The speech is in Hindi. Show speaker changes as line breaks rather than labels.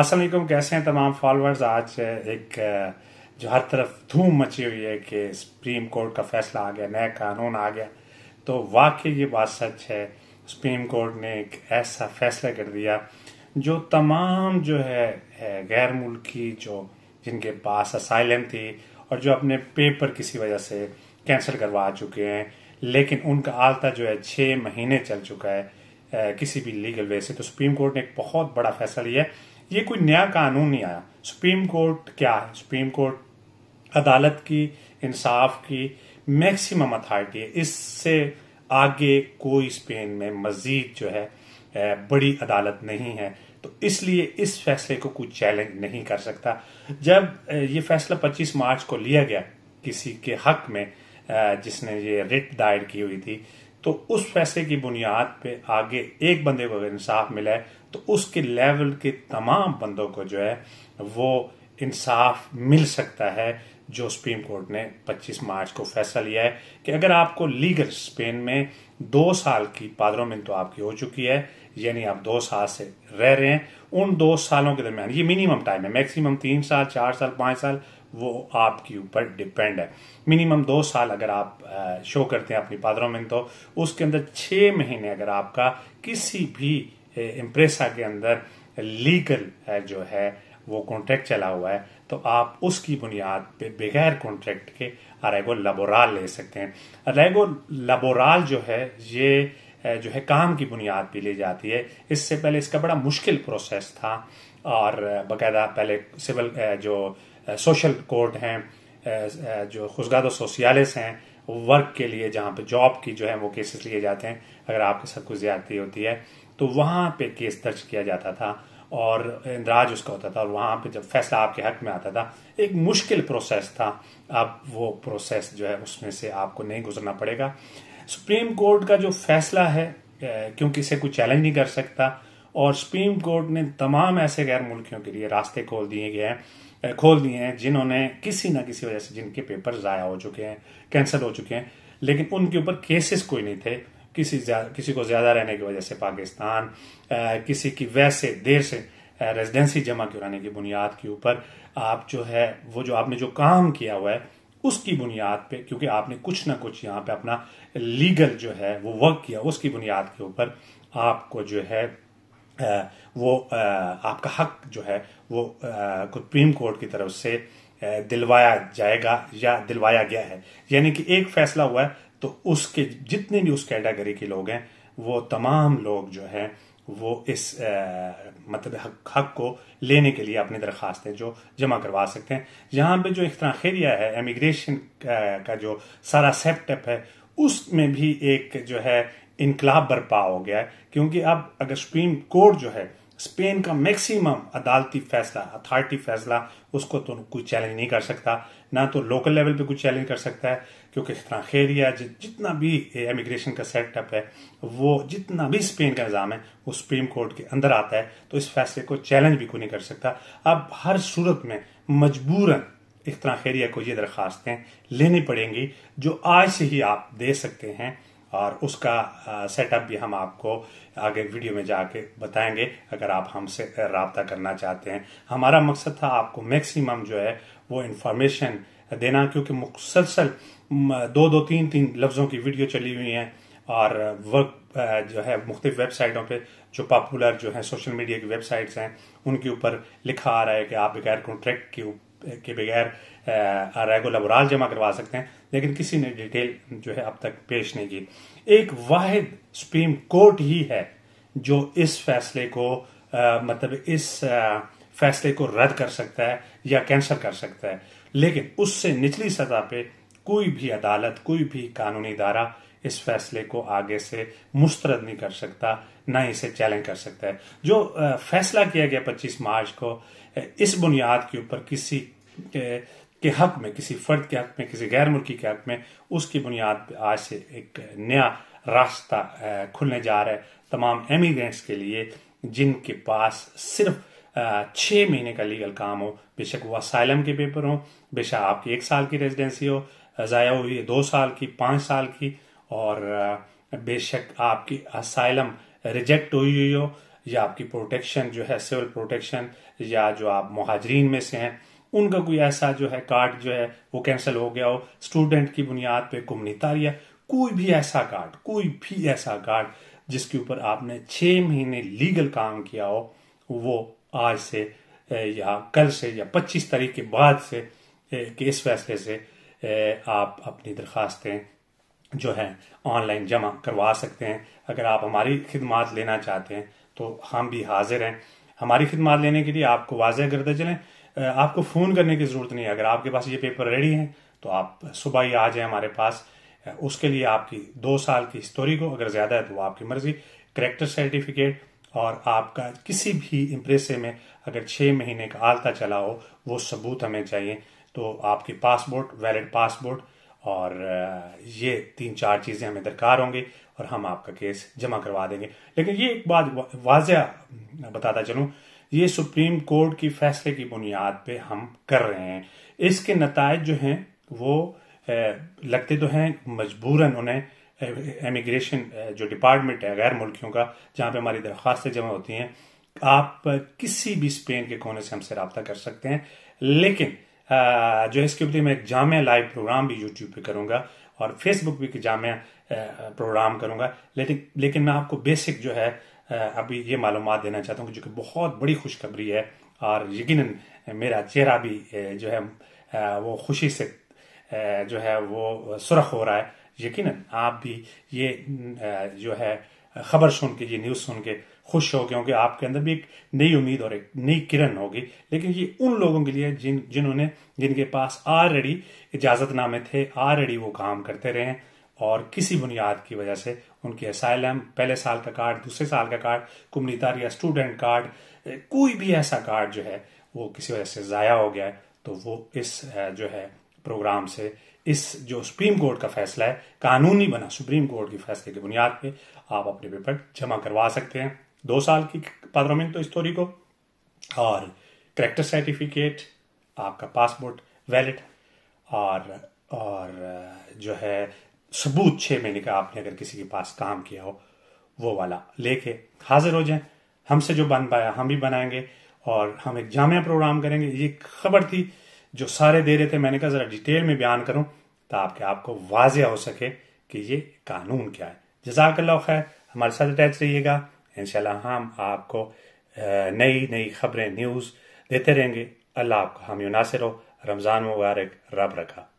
असल कैसे हैं तमाम फॉलोअर्स आज एक जो हर तरफ धूम मची हुई है कि सुप्रीम कोर्ट का फैसला आ गया नया कानून आ गया तो वाकई ये बात सच है सुप्रीम कोर्ट ने एक ऐसा फैसला कर दिया जो तमाम जो है गैर मुल्की जो जिनके पास असाइलम थी और जो अपने पेपर किसी वजह से कैंसिल करवा चुके हैं लेकिन उनका आलता जो है छः महीने चल चुका है किसी भी लीगल वे से तो सुप्रीम कोर्ट ने एक बहुत बड़ा फैसला लिया है ये कोई नया कानून नहीं आया सुप्रीम कोर्ट क्या है सुप्रीम कोर्ट अदालत की इंसाफ की मैक्सिमम अथॉरिटी है इससे आगे कोई स्पेन में मजीद जो है बड़ी अदालत नहीं है तो इसलिए इस फैसले को कोई चैलेंज नहीं कर सकता जब ये फैसला 25 मार्च को लिया गया किसी के हक में जिसने ये रिट दायर की हुई थी तो उस फैसले की बुनियाद पे आगे एक बंदे को अगर इंसाफ मिला है तो उसके लेवल के तमाम बंदों को जो है वो इंसाफ मिल सकता है जो सुप्रीम कोर्ट ने 25 मार्च को फैसला लिया है कि अगर आपको लीगल स्पेन में दो साल की पादरोमिन तो आपकी हो चुकी है यानी आप दो साल से रह रहे हैं उन दो सालों के दरमियान ये मिनिमम टाइम है मैक्सिमम तीन साल चार साल पाँच साल वो आपके ऊपर डिपेंड है मिनिमम दो साल अगर आप शो करते हैं अपनी पादरोमिन तो उसके अंदर छः महीने अगर आपका किसी भी एम्प्रेसा के अंदर लीगल जो है वो कॉन्ट्रैक्ट चला हुआ है तो आप उसकी बुनियाद पे बगैर कॉन्ट्रैक्ट के अरेगो लबोराल ले सकते हैं अरेगो लबोराल जो है ये जो है काम की बुनियाद पे ली जाती है इससे पहले इसका बड़ा मुश्किल प्रोसेस था और बाकायदा पहले सिविल जो सोशल कोर्ट हैं जो खुशगाद सोशियालिस हैं वर्क के लिए जहाँ पे जॉब की जो है वो केसेस लिए जाते हैं अगर आपके साथ कुछ ज्यादा होती है तो वहां पे केस दर्ज किया जाता था और इंदराज उसका होता था और वहां पे जब फैसला आपके हक में आता था एक मुश्किल प्रोसेस था अब वो प्रोसेस जो है उसमें से आपको नहीं गुजरना पड़ेगा सुप्रीम कोर्ट का जो फैसला है क्योंकि इसे कोई चैलेंज नहीं कर सकता और सुप्रीम कोर्ट ने तमाम ऐसे गैर मुल्कियों के लिए रास्ते खोल दिए गए हैं खोल दिए हैं जिन्होंने किसी ना किसी वजह से जिनके पेपर ज़ाया हो चुके हैं कैंसिल हो चुके हैं लेकिन उनके ऊपर केसेस कोई नहीं थे किसी किसी को ज़्यादा रहने की वजह से पाकिस्तान किसी की वैसे देर से रेजिडेंसी जमा कराने की बुनियाद के ऊपर आप जो है वो जो आपने जो काम किया हुआ है उसकी बुनियाद पे क्योंकि आपने कुछ ना कुछ यहाँ पे अपना लीगल जो है वो वर्क किया उसकी बुनियाद के ऊपर आपको जो है वो आपका हक जो है वो सुप्रीम कोर्ट की तरफ से दिलवाया जाएगा या दिलवाया गया है यानी कि एक फैसला हुआ है तो उसके जितने भी उस कैटेगरी के लोग हैं वो तमाम लोग जो है वो इस आ, मतलब हक, हक को लेने के लिए अपनी दरख्वास्तें जो जमा करवा सकते हैं यहाँ पे जो इख्तराखेरिया है इमिग्रेशन का, का जो सारा सेप्टअप है उसमें भी एक जो है इनकलाब बरपा हो गया है क्योंकि अब अगर सुप्रीम कोर्ट जो है स्पेन का मैक्सिमम अदालती फैसला अथॉरिटी फैसला उसको तो कोई चैलेंज नहीं कर सकता ना तो लोकल लेवल पे कोई चैलेंज कर सकता है क्योंकि फ्रांखेरिया जितना भी एमिग्रेशन का सेटअप है वो जितना भी स्पेन का निज़ाम है वो सुप्रीम कोर्ट के अंदर आता है तो इस फैसले को चैलेंज भी कोई नहीं कर सकता अब हर सूरत में मजबूरन इख्तरा खेरिया को ये दरख्वास्तें लेनी पड़ेंगी जो आज से ही आप दे सकते हैं और उसका सेटअप भी हम आपको आगे वीडियो में जाके बताएंगे अगर आप हमसे रबता करना चाहते हैं हमारा मकसद था आपको मैक्सिमम जो है वो इन्फॉर्मेशन देना क्योंकि मुसलसल दो दो तीन तीन लफ्ज़ों की वीडियो चली हुई है और वर्क जो है मुख्त वेबसाइटों पे जो पॉपुलर जो है सोशल मीडिया की वेबसाइट्स हैं उनके ऊपर लिखा आ रहा है कि आप बगैर कॉन्ट्रैक्ट के के बगैर रेगोलाबराल जमा करवा सकते हैं लेकिन किसी ने डिटेल जो है अब तक पेश नहीं की एक वाहिद सुप्रीम कोर्ट ही है जो इस फैसले को आ, मतलब इस आ, फैसले को रद्द कर सकता है या कैंसिल कर सकता है लेकिन उससे निचली सतह पे कोई भी अदालत कोई भी कानूनी दारा इस फैसले को आगे से मुस्तरद नहीं कर सकता ना इसे चैलेंज कर सकता है जो फैसला किया गया 25 मार्च को इस बुनियाद के ऊपर किसी के हक में किसी फर्द के हक में किसी गैर मुल्की के हक में उसकी बुनियाद पर आज से एक नया रास्ता खुलने जा रहा है तमाम एमिग्रेंट्स के लिए जिनके पास सिर्फ छः महीने का लीगल काम हो बेशक वो असाइलम के पेपर हो बेशक आपकी एक साल की रेजिडेंसी हो ज़ाया हुई है दो साल की पाँच साल की और बेशक आपकी असाइलम रिजेक्ट हुई हुई हो या आपकी प्रोटेक्शन जो है सिविल प्रोटेक्शन या जो आप महाजरीन में से हैं उनका कोई ऐसा जो है कार्ड जो है वो कैंसिल हो गया हो स्टूडेंट की बुनियाद पे कुमनितार या कोई भी ऐसा कार्ड कोई भी ऐसा कार्ड जिसके ऊपर आपने छः महीने लीगल काम किया हो वो आज से या कल से या पच्चीस तारीख के बाद से के इस फैसले से आप अपनी दरख्वास्तें जो है ऑनलाइन जमा करवा सकते हैं अगर आप हमारी खिदमत लेना चाहते हैं तो हम भी हाजिर हैं हमारी खिदमत लेने के लिए आपको वाजह करते चलें आपको फ़ोन करने की ज़रूरत नहीं है अगर आपके पास ये पेपर रेडी हैं तो आप सुबह ही आ जाएं हमारे पास उसके लिए आपकी दो साल की स्टोरी को अगर ज़्यादा है तो आपकी मर्ज़ी करेक्टर सर्टिफिकेट और आपका किसी भी इम्प्रेसे में अगर छः महीने का आलता चला हो वो सबूत हमें चाहिए तो आपकी पासपोर्ट वैलिड पासपोर्ट और ये तीन चार चीज़ें हमें दरकार होंगी और हम आपका केस जमा करवा देंगे लेकिन ये एक बात वाजिया बताता चलूँ ये सुप्रीम कोर्ट की फैसले की बुनियाद पे हम कर रहे हैं इसके नतज जो हैं वो लगते तो हैं मजबूरन उन्हें इमिग्रेशन uh, जो डिपार्टमेंट है गैर मुल्कियों का जहाँ पे हमारी दरख्वास्तें जमा होती हैं आप uh, किसी भी स्पेन के कोने से हमसे रबता कर सकते हैं लेकिन uh, जो है इसके ऊपर मैं एक जाम लाइव प्रोग्राम भी यूट्यूब पे करूँगा और फेसबुक भी जाम प्रोग्राम करूँगा लेकिन लेकिन मैं आपको बेसिक जो है अभी ये मालूम देना चाहता हूँ जो कि बहुत बड़ी खुशखबरी है और यकीन मेरा चेहरा भी जो है वो खुशी से जो है वो सुरख हो रहा है यकीनन आप भी ये जो है खबर सुन के ये न्यूज़ सुन के खुश हो क्योंकि आपके अंदर भी एक नई उम्मीद और एक नई किरण होगी लेकिन ये उन लोगों के लिए जिन जिन्होंने जिनके पास ऑलरेडी इजाज़तनामे थे ऑलरेडी वो काम करते रहे और किसी बुनियाद की वजह से उनके असाइलम पहले साल का कार्ड दूसरे साल का कार्ड कुमनीतार या स्टूडेंट कार्ड कोई भी ऐसा कार्ड जो है वो किसी वजह से ज़ाया हो गया है तो वो इस जो है प्रोग्राम से इस जो सुप्रीम कोर्ट का फैसला है कानूनी बना सुप्रीम कोर्ट के फैसले की बुनियाद पे आप अपने पेपर जमा करवा सकते हैं दो साल की पार्लियामेंट तो स्टोरी को और करेक्टर सर्टिफिकेट आपका पासपोर्ट वैलिड और और जो है सबूत छः महीने का आपने अगर किसी के पास काम किया हो वो वाला लेके हाजिर हो जाए हमसे जो बन पाया हम भी बनाएंगे और हम एक जामिया प्रोग्राम करेंगे ये खबर थी जो सारे दे रहे थे मैंने कहा ज़रा डिटेल में बयान करूं ताकि आपको वाजिया हो सके कि ये कानून क्या है जजाक खैर हमारे साथ अटैच रहिएगा इन हम आपको नई नई खबरें न्यूज़ देते रहेंगे अल्लाह आपका हम नासिर हो रमज़ान मुबारक रब रखा